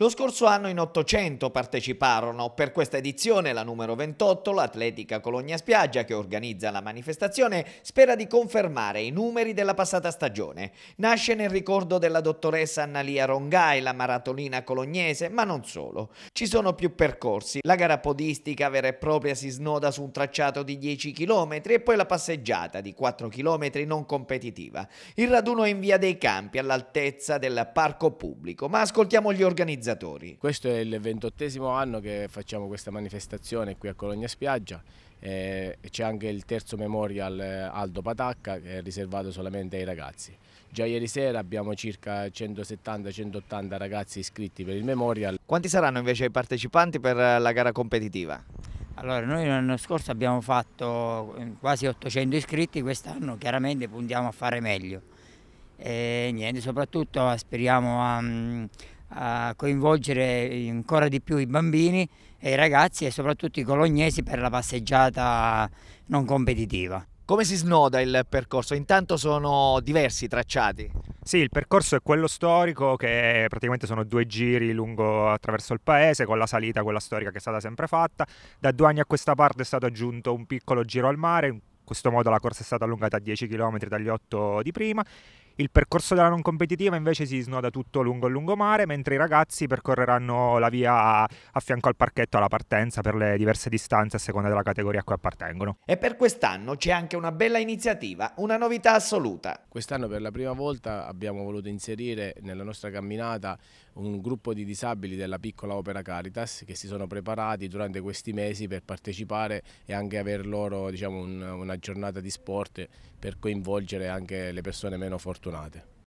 Lo scorso anno in 800 parteciparono, per questa edizione la numero 28, l'Atletica Cologna Spiaggia che organizza la manifestazione spera di confermare i numeri della passata stagione. Nasce nel ricordo della dottoressa Annalia Rongai, la maratonina colognese, ma non solo. Ci sono più percorsi, la gara podistica vera e propria si snoda su un tracciato di 10 km e poi la passeggiata di 4 km non competitiva. Il raduno è in via dei campi all'altezza del parco pubblico, ma ascoltiamo gli organizzatori organizzatori. Questo è il ventottesimo anno che facciamo questa manifestazione qui a Cologna Spiaggia. Eh, c'è anche il terzo memorial eh, Aldo Patacca che è riservato solamente ai ragazzi. Già ieri sera abbiamo circa 170-180 ragazzi iscritti per il memorial. Quanti saranno invece i partecipanti per eh, la gara competitiva? Allora, noi l'anno scorso abbiamo fatto eh, quasi 800 iscritti, quest'anno chiaramente puntiamo a fare meglio. E niente, soprattutto aspiriamo a mm, a coinvolgere ancora di più i bambini e i ragazzi e soprattutto i colognesi per la passeggiata non competitiva. Come si snoda il percorso? Intanto sono diversi i tracciati. Sì, il percorso è quello storico che praticamente sono due giri lungo attraverso il paese con la salita, quella storica che è stata sempre fatta. Da due anni a questa parte è stato aggiunto un piccolo giro al mare, in questo modo la corsa è stata allungata a 10 km dagli 8 di prima il percorso della non competitiva invece si snoda tutto lungo il lungomare, mentre i ragazzi percorreranno la via a, a fianco al parchetto alla partenza per le diverse distanze a seconda della categoria a cui appartengono. E per quest'anno c'è anche una bella iniziativa, una novità assoluta. Quest'anno per la prima volta abbiamo voluto inserire nella nostra camminata un gruppo di disabili della piccola opera Caritas che si sono preparati durante questi mesi per partecipare e anche aver loro diciamo, un, una giornata di sport per coinvolgere anche le persone meno fortunate Tunadi.